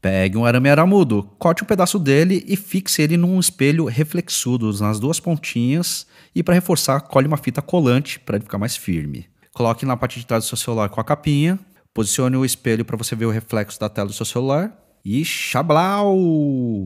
Pegue um arame aramudo, corte um pedaço dele e fixe ele num espelho reflexudo nas duas pontinhas e para reforçar colhe uma fita colante para ele ficar mais firme. Coloque na parte de trás do seu celular com a capinha, posicione o espelho para você ver o reflexo da tela do seu celular e xablau!